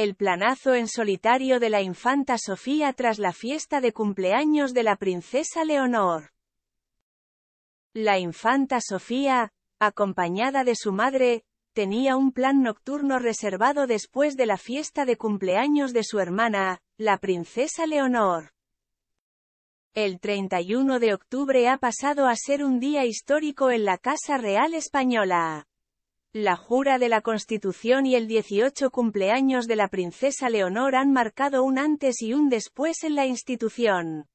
El planazo en solitario de la infanta Sofía tras la fiesta de cumpleaños de la princesa Leonor. La infanta Sofía, acompañada de su madre, tenía un plan nocturno reservado después de la fiesta de cumpleaños de su hermana, la princesa Leonor. El 31 de octubre ha pasado a ser un día histórico en la Casa Real Española. La jura de la Constitución y el 18 cumpleaños de la princesa Leonor han marcado un antes y un después en la institución.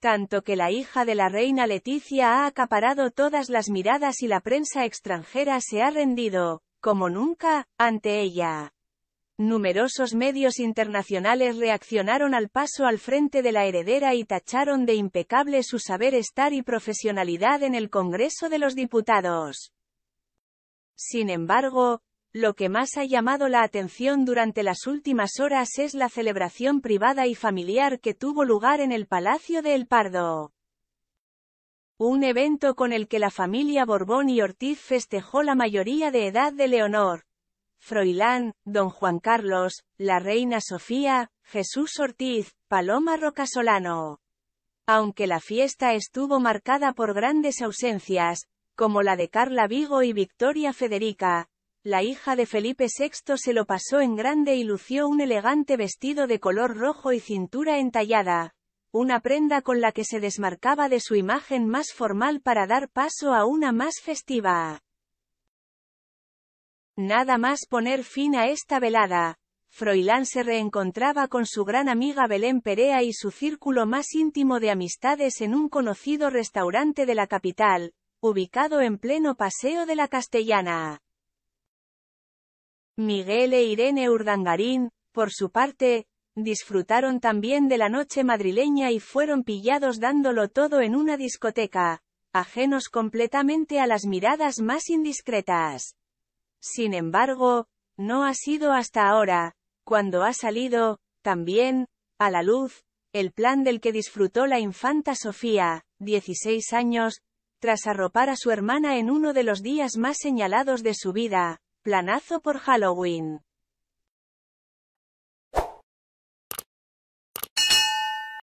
Tanto que la hija de la reina Leticia ha acaparado todas las miradas y la prensa extranjera se ha rendido, como nunca, ante ella. Numerosos medios internacionales reaccionaron al paso al frente de la heredera y tacharon de impecable su saber estar y profesionalidad en el Congreso de los Diputados. Sin embargo, lo que más ha llamado la atención durante las últimas horas es la celebración privada y familiar que tuvo lugar en el Palacio de El Pardo. Un evento con el que la familia Borbón y Ortiz festejó la mayoría de edad de Leonor. Froilán, don Juan Carlos, la reina Sofía, Jesús Ortiz, Paloma Rocasolano. Aunque la fiesta estuvo marcada por grandes ausencias, como la de Carla Vigo y Victoria Federica. La hija de Felipe VI se lo pasó en grande y lució un elegante vestido de color rojo y cintura entallada, una prenda con la que se desmarcaba de su imagen más formal para dar paso a una más festiva. Nada más poner fin a esta velada, Froilán se reencontraba con su gran amiga Belén Perea y su círculo más íntimo de amistades en un conocido restaurante de la capital, ubicado en pleno Paseo de la Castellana. Miguel e Irene Urdangarín, por su parte, disfrutaron también de la noche madrileña y fueron pillados dándolo todo en una discoteca, ajenos completamente a las miradas más indiscretas. Sin embargo, no ha sido hasta ahora, cuando ha salido, también, a la luz, el plan del que disfrutó la infanta Sofía, 16 años, tras arropar a su hermana en uno de los días más señalados de su vida, planazo por Halloween.